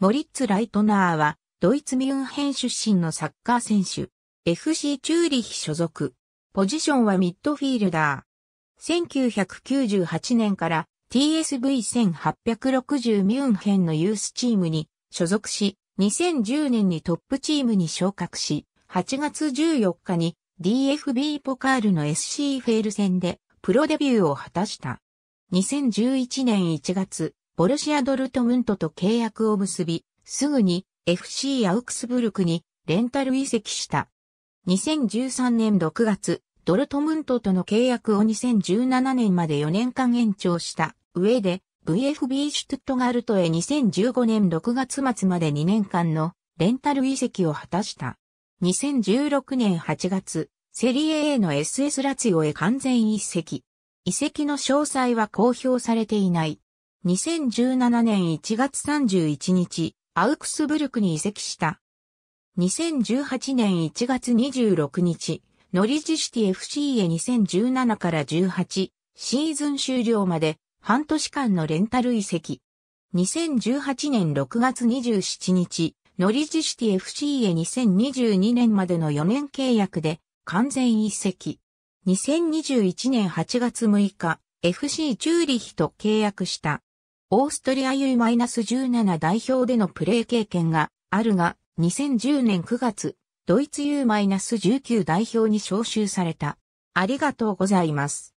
モリッツ・ライトナーは、ドイツ・ミュンヘン出身のサッカー選手。FC チューリヒ所属。ポジションはミッドフィールダー。1998年から TSV1860 ミュンヘンのユースチームに所属し、2010年にトップチームに昇格し、8月14日に DFB ポカールの SC フェール戦でプロデビューを果たした。2011年1月、ボルシア・ドルトムントと契約を結び、すぐに FC アウクスブルクにレンタル移籍した。2013年6月、ドルトムントとの契約を2017年まで4年間延長した上で VFB シュトゥットガルトへ2015年6月末まで2年間のレンタル移籍を果たした。2016年8月、セリエ A の SS ラツィオへ完全移籍。移籍の詳細は公表されていない。2017年1月31日、アウクスブルクに移籍した。2018年1月26日、ノリジシティ FC へ2017から18シーズン終了まで半年間のレンタル移籍。2018年6月27日、ノリジシティ FC へ2022年までの4年契約で完全移籍。2021年8月6日、FC チューリヒと契約した。オーストリア U-17 代表でのプレー経験があるが、2010年9月、ドイツ U-19 代表に招集された。ありがとうございます。